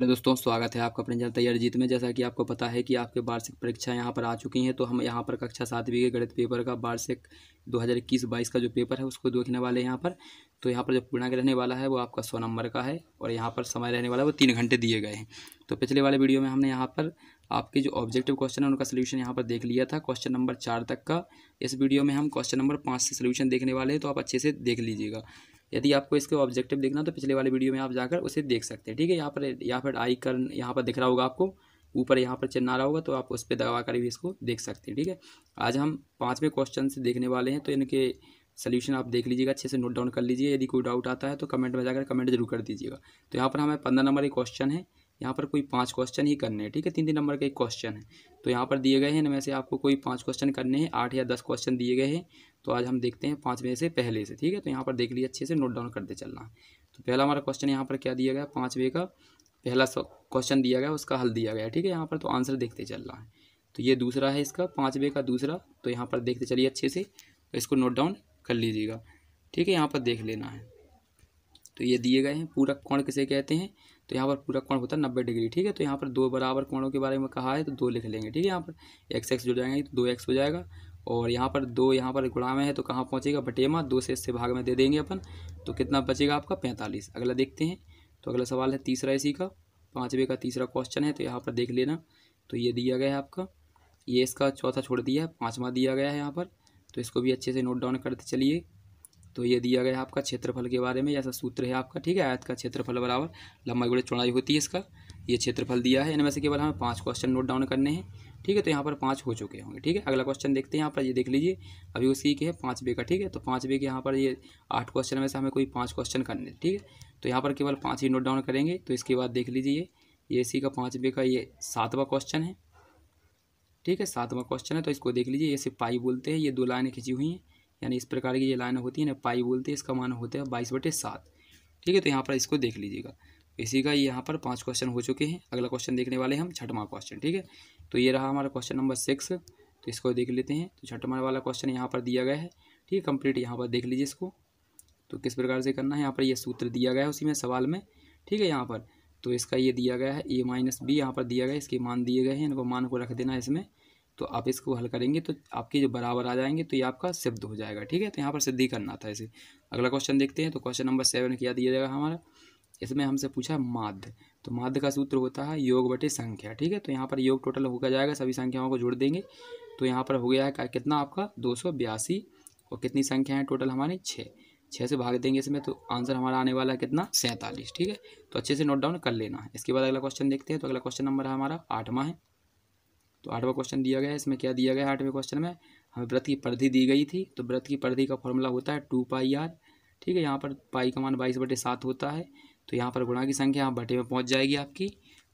hello दोस्तों स्वागत है आपका अपने जन तैयार जीत में जैसा कि आपको पता है कि आपके वार्षिक परीक्षा यहाँ पर आ चुकी हैं तो हम यहाँ पर कक्षा सातवीं के गणित पेपर का वार्षिक 2021-22 का जो पेपर है उसको देखने वाले हैं यहाँ पर तो यहाँ पर जो पूर्णांक रहने वाला है वो आपका सौ नंबर का है और यहाँ पर समय रहने वाला है वो तीन घंटे दिए गए हैं तो पिछले वाले वीडियो में हमने यहाँ पर आपके जो ऑब्जेक्टिव क्वेश्चन है उनका सोल्यूशन यहाँ पर देख लिया था क्वेश्चन नंबर चार तक का इस वीडियो में हम क्वेश्चन नंबर पाँच से सोल्यूशन देखने वाले हैं तो आप अच्छे से देख लीजिएगा यदि आपको इसके ऑब्जेक्टिव देखना तो पिछले वाले वीडियो में आप जाकर उसे देख सकते हैं ठीक है यहाँ पर यहाँ पर आई कर यहाँ पर दिख रहा होगा आपको ऊपर यहाँ पर चिन्ह आ रहा होगा तो आप उस पर दबा कर भी इसको देख सकते हैं ठीक है आज हम पाँचवें क्वेश्चन से देखने वाले हैं तो इनके सोल्यूशन आप देख लीजिएगा अच्छे से नोट डाउन कर लीजिए यदि कोई डाउट आता है तो कमेंट में जाकर कमेंट जरूर कर दीजिएगा तो यहाँ पर हमें पंद्रह नंबर एक क्वेश्चन है यहाँ पर कोई पाँच क्वेश्चन ही करने हैं ठीक है तीन तीन नंबर का एक क्वेश्चन है तो यहाँ पर दिए गए हैं इनमें से आपको कोई पाँच क्वेश्चन करने हैं आठ या दस क्वेश्चन दिए गए हैं तो आज हम देखते हैं पाँच में से पहले से ठीक है तो यहाँ पर देख लीजिए अच्छे से नोट डाउन करते चलना तो पहला हमारा क्वेश्चन यहाँ पर क्या दिया गया वे का पहला क्वेश्चन दिया गया उसका हल दिया गया ठीक है यहाँ पर तो आंसर देखते चल रहा है तो ये दूसरा है इसका पाँचवे का दूसरा तो यहाँ पर देखते चलिए अच्छे से तो इसको नोट डाउन कर लीजिएगा ठीक है यहाँ पर देख लेना है तो ये दिए गए हैं पूरक कोण किसे कहते हैं तो यहाँ पर पूरा कोण होता है नब्बे डिग्री ठीक है तो यहाँ पर दो बराबर कोणों के बारे में कहा है तो दो लिख लेंगे ठीक है यहाँ पर एक्स एक्स जुड़ जाएंगे तो दो एक्स हो जाएगा और यहाँ पर दो यहाँ पर गुणा में है तो कहाँ पहुँचेगा बटेमा दो से इससे भाग में दे देंगे अपन तो कितना बचेगा आपका पैंतालीस अगला देखते हैं तो अगला सवाल है तीसरा इसी का पाँचवें का तीसरा क्वेश्चन है तो यहाँ पर देख लेना तो ये दिया गया है आपका ये इसका चौथा छोड़ दिया है पाँचवा दिया गया है यहाँ पर तो इसको भी अच्छे से नोट डाउन करते चलिए तो ये दिया गया आपका क्षेत्रफल के बारे में ऐसा सूत्र है आपका ठीक है आयत का क्षेत्रफल बराबर लंबाई गुड़े चौड़ाई होती है इसका ये क्षेत्रफल दिया है इनमें से केवल हमें पाँच क्वेश्चन नोट डाउन करने हैं ठीक है तो यहाँ पर पाँच हो चुके होंगे ठीक है अगला क्वेश्चन देखते हैं यहाँ पर ये देख लीजिए अभी उसी के है पाँच बे का ठीक है तो पाँच बे के यहाँ पर ये आठ क्वेश्चन में से हमें कोई पाँच क्वेश्चन करने ठीक है तो यहाँ पर केवल पाँच ही नोट डाउन करेंगे तो इसके बाद देख लीजिए ये इसी का पाँच बे का ये सातवा क्वेश्चन है ठीक है सातवां क्वेश्चन है तो इसको देख लीजिए ये सिपाही बोलते हैं ये दो लाइनें खिंची हुई हैं यानी इस प्रकार की ये लाइन होती है ना पाई बोलते हैं इसका मान होता है बाईस बटे सात ठीक है तो यहाँ पर इसको देख लीजिएगा इसी का यहाँ पर पांच क्वेश्चन हो चुके हैं अगला क्वेश्चन देखने वाले हम छठवा क्वेश्चन ठीक है तो ये रहा हमारा क्वेश्चन नंबर सिक्स तो इसको देख लेते हैं तो छठवा वाला क्वेश्चन यहाँ पर दिया गया है ठीक है कम्प्लीट यहाँ पर देख लीजिए इसको तो किस प्रकार से करना है यहाँ पर यह सूत्र दिया गया है उसी में सवाल में ठीक है यहाँ पर तो इसका ये दिया गया है ए माइनस बी यहाँ पर दिया गया है इसके मान दिए गए हैं इनको मान को रख देना है इसमें तो आप इसको हल करेंगे तो आपके जो बराबर आ जाएंगे तो ये आपका सिद्ध हो जाएगा ठीक है तो यहाँ पर सिद्धि करना था इसे अगला क्वेश्चन देखते हैं तो क्वेश्चन नंबर सेवन किया दिया जाएगा हमारा इसमें हमसे पूछा माध्य तो माध्य का सूत्र होता है योग बटे संख्या ठीक है तो यहाँ पर योग टोटल होकर जाएगा सभी संख्याओं को जोड़ देंगे तो यहाँ पर हो गया है कितना आपका दो और कितनी संख्या है टोटल हमारी छः छः से भाग देंगे इसमें तो आंसर हमारा आने वाला है कितना सैंतालीस ठीक है तो अच्छे से नोट डाउन कर लेना है इसके बाद अगला क्वेश्चन देखते हैं तो अगला क्वेश्चन नंबर हमारा आठवां है तो आठवां क्वेश्चन दिया गया है इसमें क्या दिया गया है आठवें क्वेश्चन में हमें व्रत की परिधि दी गई थी तो व्रत की परिधि का फॉर्मूला होता है टू पाई आर ठीक है यहाँ पर पाई का मान बाईस बटे सात होता है तो यहाँ पर गुणा की संख्या यहाँ बटे में पहुँच जाएगी आपकी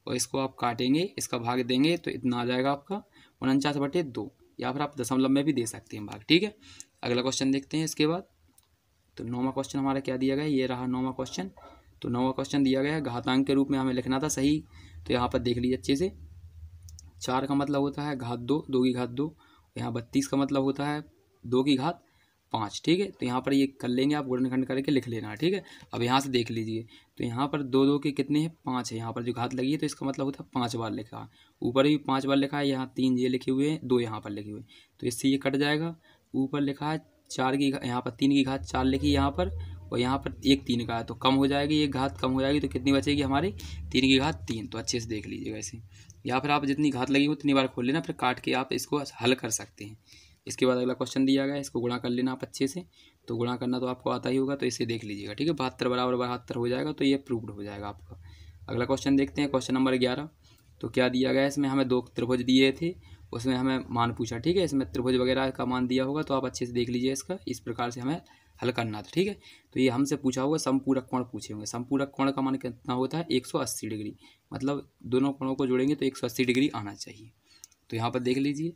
और इसको आप काटेंगे इसका भाग देंगे तो इतना आ जाएगा आपका उनचास बटे दो या फिर आप दशमलव में भी दे सकते हैं भाग ठीक है अगला क्वेश्चन देखते हैं इसके बाद तो नौवा क्वेश्चन हमारा क्या दिया गया ये रहा नौवा क्वेश्चन तो नौवा क्वेश्चन दिया गया घातांक के रूप में हमें लिखना था सही तो यहाँ पर देख लीजिए अच्छे से चार का मतलब होता है घात दो दो की घात दो यहाँ बत्तीस का मतलब होता है दो की घात पाँच ठीक है तो यहाँ पर ये कर लेंगे आप गुणनखंड करके लिख लेना ठीक है अब यहाँ से देख लीजिए तो यहाँ पर दो दो के कितने हैं पाँच है यहाँ पर जो घात लगी है तो इसका मतलब होता है पाँच बार लिखा है ऊपर भी पाँच बार लिखा है यहाँ तीन ये लिखे हुए हैं दो यहाँ पर लिखे हुए हैं तो इससे ये कट जाएगा ऊपर लिखा है चार की यहाँ पर तीन की घात चार लिखी यहाँ पर और यहाँ पर एक तीन का है तो कम हो जाएगी एक घात कम हो जाएगी तो कितनी बचेगी हमारी तीन की घात तीन तो अच्छे से देख लीजिएगा इसे या फिर आप जितनी घात लगी उतनी बार खोल लेना फिर काट के आप इसको हल कर सकते हैं इसके बाद अगला क्वेश्चन दिया गया इसको गुणा कर लेना आप अच्छे से तो गुणा करना तो आपको आता ही होगा तो इसे देख लीजिएगा ठीक है बहत्तर बराबर बहत्तर हो जाएगा तो ये प्रूव्ड हो जाएगा आपका अगला क्वेश्चन देखते हैं क्वेश्चन नंबर ग्यारह तो क्या दिया गया इसमें हमें दो त्रिभुज दिए थे उसमें हमें मान पूछा ठीक है इसमें त्रिभुज वगैरह का मान दिया होगा तो आप अच्छे से देख लीजिए इसका इस प्रकार से हमें हल करना था ठीक है तो ये हमसे पूछा होगा समपूरक कोण पूछे होंगे समपूरक कोण का मान कितना होता है 180 डिग्री मतलब दोनों कोणों को जोड़ेंगे तो 180 डिग्री आना चाहिए तो यहाँ पर देख लीजिए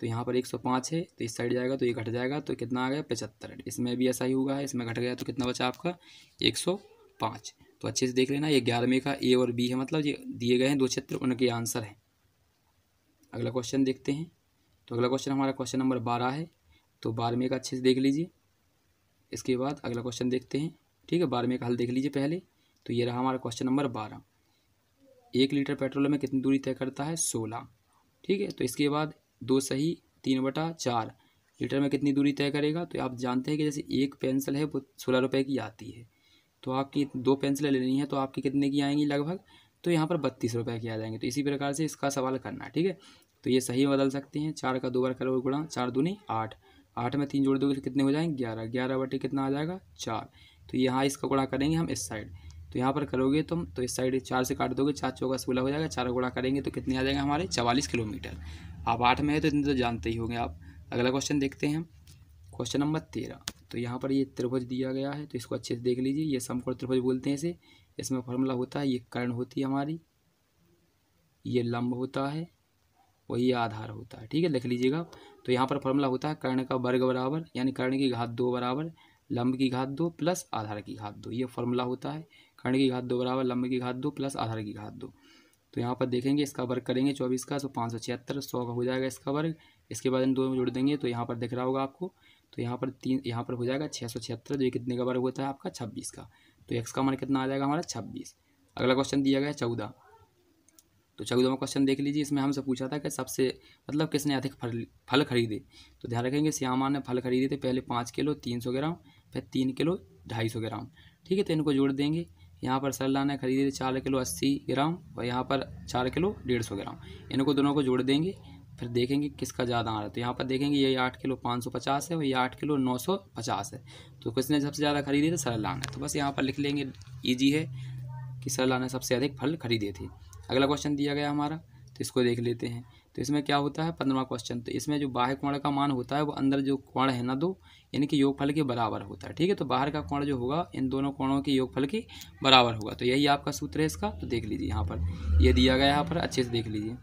तो यहाँ पर 105 है तो इस साइड जाएगा तो ये घट जाएगा तो कितना आ गया पचहत्तर इसमें भी ऐसा ही हुआ है इसमें घट गया तो कितना बचा आपका पाँच तो अच्छे से देख लेना ये ग्यारहवीं का ए और बी है मतलब ये दिए गए हैं दो क्षेत्र उनके आंसर हैं अगला क्वेश्चन देखते हैं तो अगला क्वेश्चन हमारा क्वेश्चन नंबर बारह है तो बारहवीं का अच्छे से देख लीजिए इसके बाद अगला क्वेश्चन देखते हैं ठीक है बारहवें का हल देख लीजिए पहले तो ये रहा हमारा क्वेश्चन नंबर बारह एक लीटर पेट्रोल में कितनी दूरी तय करता है सोलह ठीक है तो इसके बाद दो सही तीन बटा चार लीटर में कितनी दूरी तय करेगा तो आप जानते हैं कि जैसे एक पेंसिल है वो सोलह रुपये की आती है तो आपकी दो पेंसिलें लेनी है तो आपकी कितने की आएंगी लगभग तो यहाँ पर बत्तीस रुपये की आ जाएंगे तो इसी प्रकार से इसका सवाल करना ठीक है तो ये सही बदल सकते हैं चार का दो बार करोड़ गुणा चार दूनी आठ आठ में तीन जोड़ दोगे तो कितने हो जाएंगे ग्यारह ग्यारह बटे कितना आ जाएगा चार तो यहाँ इसका गुणा करेंगे हम इस साइड तो यहाँ पर करोगे तुम तो इस साइड चार से काट दोगे चार चौका सोलह हो जाएगा चार गुणा करेंगे तो कितने आ जाएंगे हमारे चवालीस किलोमीटर आप आठ में है तो इतने तो जानते ही होंगे आप अगला क्वेश्चन देखते हैं क्वेश्चन नंबर तेरह तो यहाँ पर ये त्रिभुज दिया गया है तो इसको अच्छे से देख लीजिए ये समकोण त्रिभुज बोलते हैं इसे इसमें फॉर्मूला होता है ये कर्ण होती है हमारी ये लंब होता है वही आधार होता है ठीक है लिख लीजिएगा तो यहाँ पर फॉर्मूला होता है कर्ण का वर्ग बराबर यानी कर्ण की घात दो बराबर लंब की घात दो प्लस आधार की घात दो ये फॉर्मूला होता है कर्ण की घात दो बराबर लंब की घात दो प्लस आधार की घात दो तो यहाँ पर देखेंगे इसका वर्ग करेंगे चौबीस का तो पाँच सौ छिहत्तर सौ का हो जाएगा इसका वर्ग इसके बाद इन दो में जोड़ देंगे तो यहाँ पर दिख रहा होगा आपको तो यहाँ पर तीन यहाँ पर हो जाएगा छः सौ छिहत्तर जो कितने का वर्ग होता है आपका छब्बीस का तो एक्स का मान कितना आ जाएगा हमारा छब्बीस अगला क्वेश्चन दिया गया चौदह तो चौदहवा क्वेश्चन देख लीजिए इसमें हमसे पूछा था कि सबसे मतलब किसने अधिक फल फल खरीदे तो ध्यान रखेंगे श्यामा ने फल खरीदे थे पहले पाँच किलो तीन सौ ग्राम फिर तीन किलो ढाई सौ ग्राम ठीक है तो इनको जोड़ देंगे यहाँ पर सरला ने खरीदे थे चार किलो अस्सी ग्राम और यहाँ पर चार किलो डेढ़ सौ ग्राम इनको दोनों को जोड़ देंगे फिर देखेंगे किसका ज़्यादा आ रहा है तो यहाँ पर देखेंगे ये आठ किलो पाँच सौ पचास है और ये आठ किलो नौ सौ पचास है तो किसने सबसे ज़्यादा खरीदे थे सरला ने तो बस यहाँ पर लिख लेंगे ईजी है कि सरला ने सबसे अधिक फल खरीदे थे अगला क्वेश्चन दिया गया हमारा तो इसको देख लेते हैं तो इसमें क्या होता है पंद्रवा क्वेश्चन तो इसमें जो बाह्य कोण का मान होता है वो अंदर जो कोण है ना दो इनके योगफल के बराबर होता है ठीक है तो बाहर का कोण जो होगा इन दोनों कोणों के योगफल के बराबर होगा तो यही आपका सूत्र है इसका तो देख लीजिए यहाँ पर ये दिया गया यहाँ पर अच्छे से देख लीजिए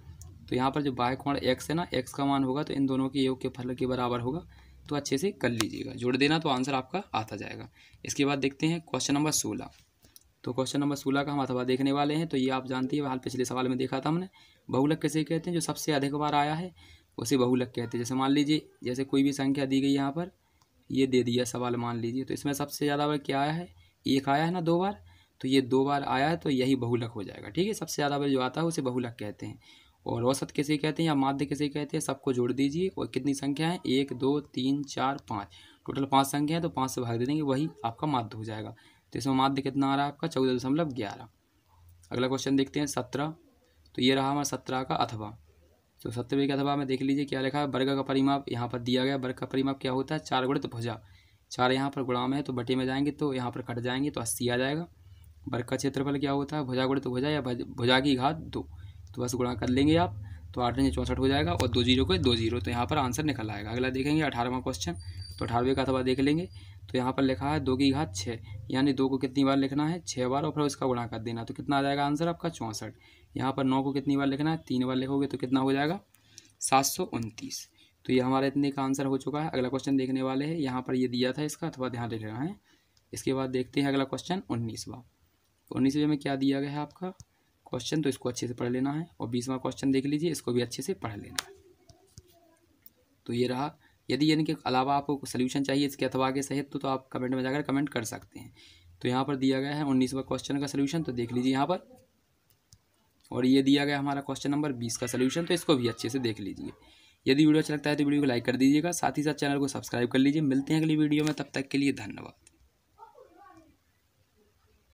तो यहाँ पर जो बाह्य कोण एक्स है ना एक्स का मान होगा तो इन दोनों के योग के फल के बराबर होगा तो अच्छे से कर लीजिएगा जोड़ देना तो आंसर आपका आता जाएगा इसके बाद देखते हैं क्वेश्चन नंबर सोलह तो क्वेश्चन नंबर सोलह का हम अथवा देखने वाले हैं तो ये आप जानती है हाल पिछले सवाल में देखा था हमने बहुलक कैसे कहते हैं जो सबसे अधिक बार आया है उसे बहुलक कहते हैं जैसे मान लीजिए जैसे कोई भी संख्या दी गई यहाँ पर ये दे दिया सवाल मान लीजिए तो इसमें सबसे ज़्यादा बार क्या आया है एक आया है ना दो बार तो ये दो बार आया है तो यही बहुलक हो जाएगा ठीक है सबसे ज़्यादा बार जो आता है उसे बहुलक कहते हैं और औसत कैसे कहते हैं या माध्य कैसे कहते हैं सबको जोड़ दीजिए और कितनी संख्या है एक दो तीन चार पाँच टोटल पाँच संख्या है तो पाँच से भाग दे देंगे वही आपका माध्य हो जाएगा तो इसमें माध्य कितना आ रहा है आपका चौदह दशमलव ग्यारह अगला क्वेश्चन देखते हैं सत्रह तो ये रहा हमारा सत्रह का अथवा तो सत्रहवें के अथवा में देख लीजिए क्या लिखा है वर्ग का परिमाप यहाँ पर दिया गया वर्ग का परिमाप क्या होता है चार गुणित भुजा चार यहाँ पर गुणाम है तो बटे में जाएंगे तो यहाँ पर कट जाएंगे तो अस्सी आ जाएगा वर्ग का क्षेत्रफल क्या होता है भुजा गुणित भुजा या भुजा की घात दो तो बस गुणा कर लेंगे आप तो आठ नीचे चौंसठ हो जाएगा और दो जीरो को दो जीरो तो यहाँ पर आंसर निकल आएगा अगला देखेंगे अठारहवा क्वेश्चन तो अठारहवें का अथवा देख लेंगे तो यहाँ पर लिखा है दो की घात छः यानी दो को कितनी बार लिखना है छः बार और फिर उसका गुणा कर देना तो कितना आ जाएगा आंसर आपका चौंसठ यहाँ पर नौ को कितनी बार लिखना है तीन बार लिखोगे तो कितना हो जाएगा सात सौ उनतीस तो ये हमारा इतने का आंसर हो चुका है अगला क्वेश्चन देखने वाले हैं यहाँ पर ये दिया था इसका थोड़ा ध्यान रहा है इसके बाद देखते हैं अगला क्वेश्चन उन्नीसवा तो उन्नीसवें में क्या दिया गया है आपका क्वेश्चन तो इसको अच्छे से पढ़ लेना है और बीसवा क्वेश्चन देख लीजिए इसको भी अच्छे से पढ़ लेना है तो ये रहा यदि इनके अलावा आपको सोल्यूशन चाहिए इसके अथवा के सहित तो, तो आप कमेंट में जाकर कमेंट कर सकते हैं तो यहाँ पर दिया गया है उन्नीसवा क्वेश्चन का सोल्यूशन तो देख लीजिए यहाँ पर और ये दिया गया हमारा क्वेश्चन नंबर बीस का सोल्यूशन तो इसको भी अच्छे से देख लीजिए यदि वीडियो अच्छा लगता है तो वीडियो को लाइक कर दीजिएगा साथ ही साथ चैनल को सब्सक्राइब कर लीजिए मिलते हैं अगली वीडियो में तब तक के लिए धन्यवाद